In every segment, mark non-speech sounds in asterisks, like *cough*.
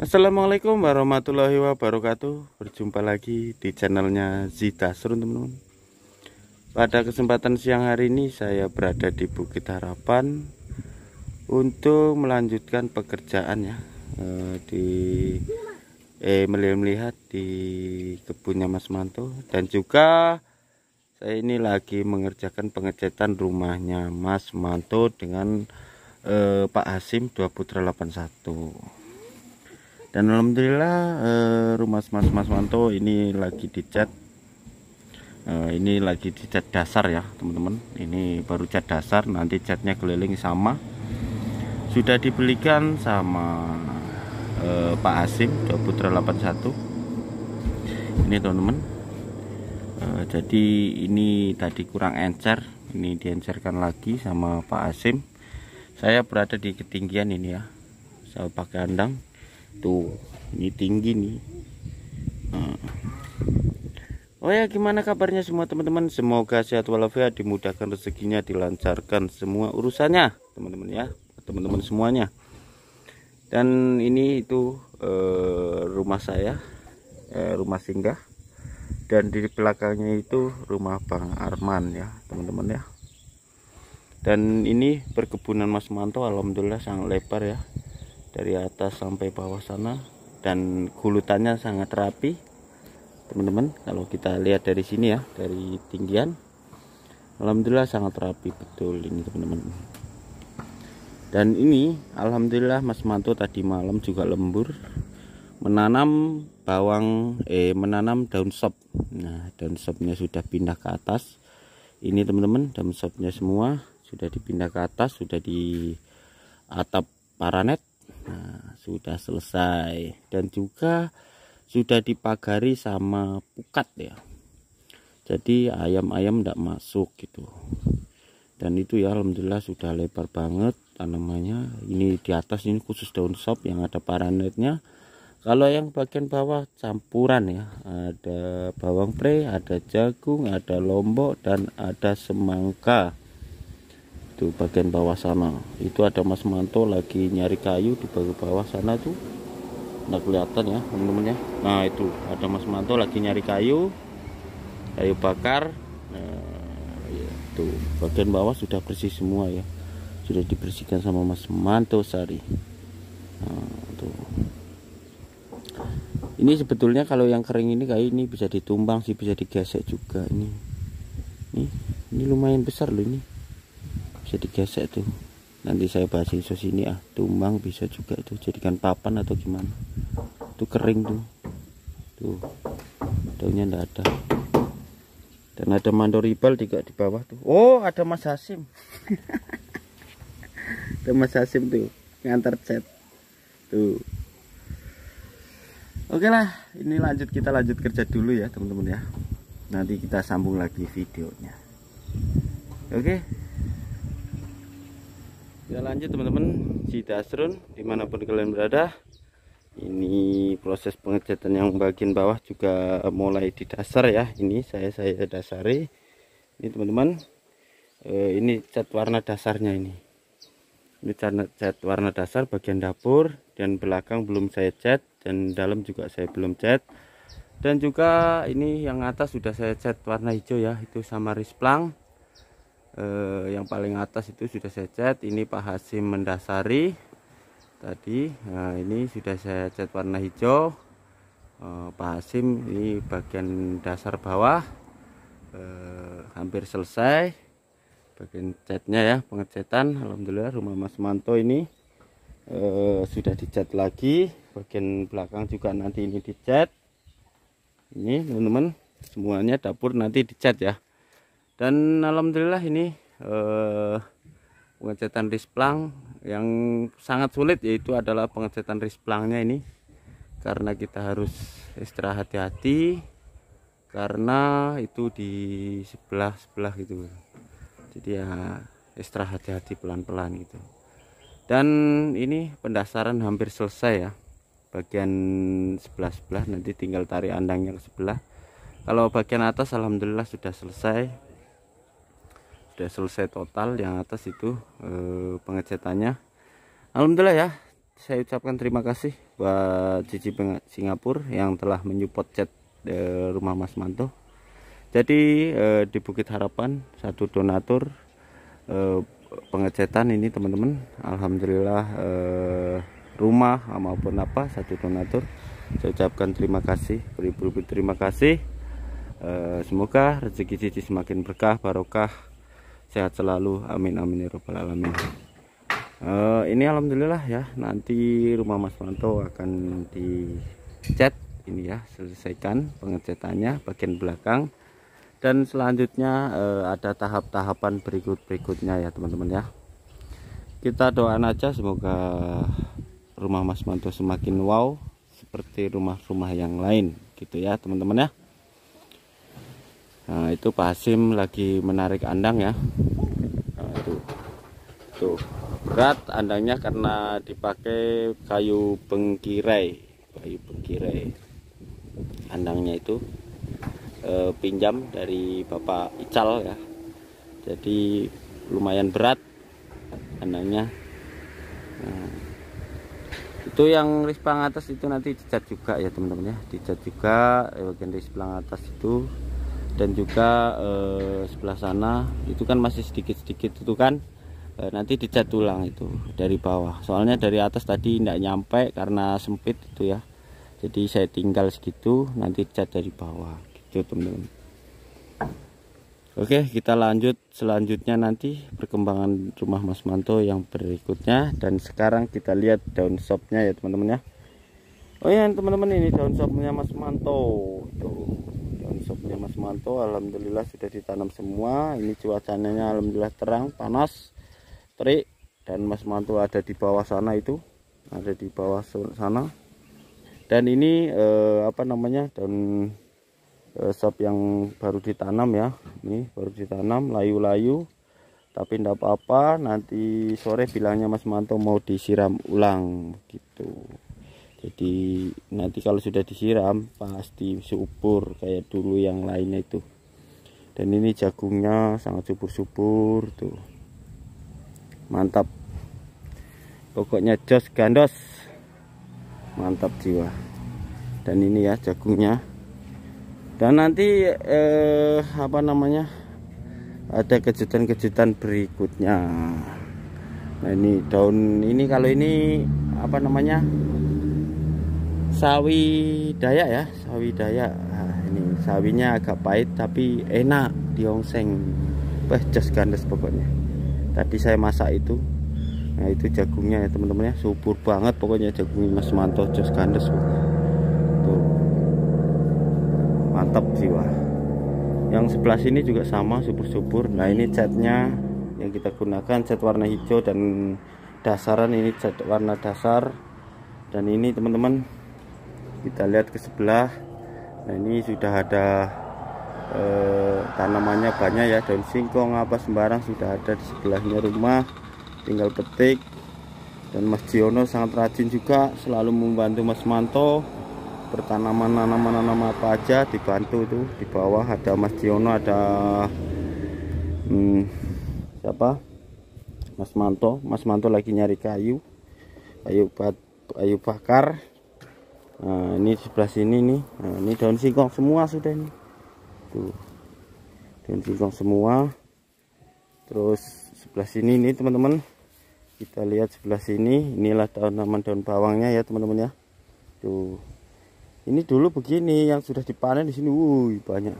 Assalamualaikum warahmatullahi wabarakatuh Berjumpa lagi di channelnya Zita Serun teman-teman Pada kesempatan siang hari ini saya berada di Bukit Harapan Untuk melanjutkan pekerjaan ya eh, Di eh, melihat di kebunnya Mas Manto Dan juga saya ini lagi mengerjakan pengecatan rumahnya Mas Manto dengan eh, Pak Hasim 2 Putra 81 dan alhamdulillah eh, rumah Mas Mas Manto ini lagi dicat eh, ini lagi dicat dasar ya teman-teman ini baru cat dasar nanti catnya keliling sama sudah dibelikan sama eh, Pak Asim Putra 81 ini teman-teman eh, jadi ini tadi kurang encer ini diencerkan lagi sama Pak Asim saya berada di ketinggian ini ya saya pakai andang tuh ini tinggi nih nah. oh ya gimana kabarnya semua teman-teman semoga sehat walafiat dimudahkan rezekinya dilancarkan semua urusannya teman-teman ya teman-teman semuanya dan ini itu eh, rumah saya eh, rumah singgah dan di belakangnya itu rumah Bang Arman ya teman-teman ya dan ini perkebunan Mas Manto Alhamdulillah sangat lebar ya dari atas sampai bawah sana dan gulutannya sangat rapi teman-teman kalau kita lihat dari sini ya dari tinggian Alhamdulillah sangat rapi betul ini teman-teman dan ini Alhamdulillah Mas Manto tadi malam juga lembur menanam bawang eh menanam daun sop nah daun sopnya sudah pindah ke atas ini teman-teman daun sopnya semua sudah dipindah ke atas sudah di atap paranet Nah, sudah selesai dan juga sudah dipagari sama pukat ya. Jadi ayam-ayam tidak -ayam masuk gitu. Dan itu ya alhamdulillah sudah lebar banget tanamannya. Ini di atas ini khusus daun sop yang ada paranetnya. Kalau yang bagian bawah campuran ya. Ada bawang pre, ada jagung, ada lombok dan ada semangka itu bagian bawah sana itu ada Mas Manto lagi nyari kayu di bagian bawah sana tuh nggak kelihatan ya teman-teman ya nah itu ada Mas Manto lagi nyari kayu kayu bakar nah ya, itu bagian bawah sudah bersih semua ya sudah dibersihkan sama Mas Manto Sari nah, tuh ini sebetulnya kalau yang kering ini kayak ini bisa ditumbang sih bisa digesek juga ini ini ini lumayan besar loh ini bisa digesek tuh nanti saya bahas insos sini ah tumbang bisa juga tuh jadikan papan atau gimana tuh kering tuh tuh daunnya enggak ada dan ada mandoribal juga di bawah tuh oh ada mas Hasim *laughs* ada mas Hasim tuh ngantar chat tuh oke lah ini lanjut kita lanjut kerja dulu ya teman-teman ya nanti kita sambung lagi videonya oke okay? kita lanjut teman-teman di dasrun dimanapun kalian berada ini proses pengecatan yang bagian bawah juga mulai di dasar ya ini saya saya dasari ini teman-teman eh, ini cat warna dasarnya ini ini cat warna dasar bagian dapur dan belakang belum saya cat dan dalam juga saya belum cat dan juga ini yang atas sudah saya cat warna hijau ya itu sama risplang eh, yang paling atas itu sudah saya cat ini Pak Hasim mendasari tadi nah, ini sudah saya cat warna hijau eh, Pak Hasim ini bagian dasar bawah eh, hampir selesai bagian catnya ya pengecatan Alhamdulillah rumah Mas Manto ini eh, sudah dicat lagi bagian belakang juga nanti ini dicat ini teman-teman semuanya dapur nanti dicat ya dan alhamdulillah ini eh, pengecatan risplang yang sangat sulit yaitu adalah pengecatan risplangnya ini karena kita harus istirahat hati-hati karena itu di sebelah-sebelah gitu jadi ya istirahat hati-hati pelan-pelan gitu dan ini pendasaran hampir selesai ya bagian sebelah-sebelah nanti tinggal tarik andangnya ke sebelah kalau bagian atas Alhamdulillah sudah selesai sudah selesai total yang atas itu e, eh, pengecatannya Alhamdulillah ya saya ucapkan terima kasih buat Cici Singapura yang telah menyupport cat e, eh, rumah Mas Manto jadi e, di Bukit Harapan satu donatur e, pengecetan ini teman-teman Alhamdulillah e, rumah maupun apa satu donatur saya ucapkan terima kasih beribu-ribu terima kasih semoga rezeki Cici semakin berkah barokah sehat selalu amin amin ya alamin uh, ini alhamdulillah ya nanti rumah Mas Manto akan dicat ini ya selesaikan pengecatannya bagian belakang dan selanjutnya uh, ada tahap-tahapan berikut-berikutnya ya teman-teman ya kita doakan aja semoga rumah Mas Manto semakin wow seperti rumah-rumah yang lain gitu ya teman-teman ya Nah, itu Pak Hasim lagi menarik andang ya. Nah, itu. Tuh, berat andangnya karena dipakai kayu pengkirai kayu pengkirai Andangnya itu e, pinjam dari Bapak Ical ya. Jadi lumayan berat andangnya. Nah, itu yang rispang atas itu nanti dicat juga ya teman-teman ya dicat juga eh, bagian rispang atas itu dan juga eh, sebelah sana itu kan masih sedikit-sedikit itu kan eh, nanti dicat tulang itu dari bawah soalnya dari atas tadi tidak nyampe karena sempit itu ya jadi saya tinggal segitu nanti cat dari bawah gitu teman-teman Oke kita lanjut selanjutnya nanti perkembangan rumah Mas Manto yang berikutnya dan sekarang kita lihat daun sopnya ya teman-teman ya Oh ya teman-teman ini daun sopnya Mas Manto tuh sopnya Mas Manto Alhamdulillah sudah ditanam semua ini cuacanya Alhamdulillah terang panas terik dan Mas Manto ada di bawah sana itu ada di bawah sana dan ini eh, apa namanya dan eh, sop yang baru ditanam ya ini baru ditanam layu-layu tapi tidak apa-apa nanti sore bilangnya Mas Manto mau disiram ulang gitu jadi nanti kalau sudah disiram pasti subur kayak dulu yang lainnya itu dan ini jagungnya sangat subur-subur tuh mantap pokoknya jos gandos mantap jiwa dan ini ya jagungnya dan nanti eh, apa namanya ada kejutan-kejutan berikutnya nah ini daun ini kalau ini apa namanya sawi daya ya sawi daya nah, ini sawinya agak pahit tapi enak diongseng wah jas gandes pokoknya tadi saya masak itu nah itu jagungnya ya teman-teman ya subur banget pokoknya jagung Mas Manto jas gandes tuh mantap jiwa yang sebelah sini juga sama subur-subur nah ini catnya yang kita gunakan cat warna hijau dan dasaran ini cat warna dasar dan ini teman-teman kita lihat ke sebelah nah ini sudah ada eh, tanamannya banyak ya daun singkong apa sembarang sudah ada di sebelahnya rumah tinggal petik dan Mas Jono sangat rajin juga selalu membantu Mas Manto pertanaman, tanaman tanaman apa aja dibantu tuh di bawah ada Mas Jono ada hmm, siapa Mas Manto Mas Manto lagi nyari kayu kayu bat kayu bakar nah, ini sebelah sini nih nah, ini daun singkong semua sudah nih tuh daun singkong semua terus sebelah sini nih teman-teman kita lihat sebelah sini inilah daun tanaman daun bawangnya ya teman-teman ya tuh ini dulu begini yang sudah dipanen di sini wuih banyak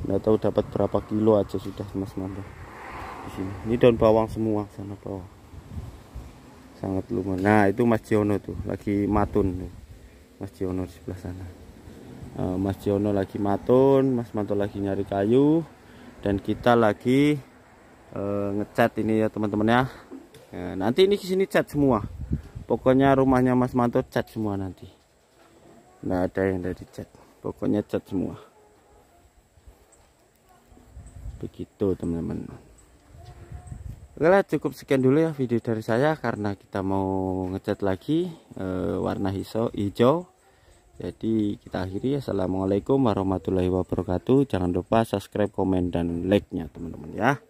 Tidak tahu dapat berapa kilo aja sudah mas teman di sini ini daun bawang semua sana bawah sangat lumayan nah itu Mas Jono tuh lagi matun tuh. Mas Jono di sebelah sana eh, Mas Jono lagi matun Mas Manto lagi nyari kayu dan kita lagi uh, eh, ngecat ini ya teman-teman ya nah, nanti ini sini cat semua pokoknya rumahnya Mas Manto cat semua nanti nggak ada yang dari cat pokoknya cat semua begitu teman-teman Oke lah cukup sekian dulu ya video dari saya karena kita mau ngecat lagi e, warna hijau hijau jadi kita akhiri ya. assalamualaikum warahmatullahi wabarakatuh jangan lupa subscribe komen dan like nya teman-teman ya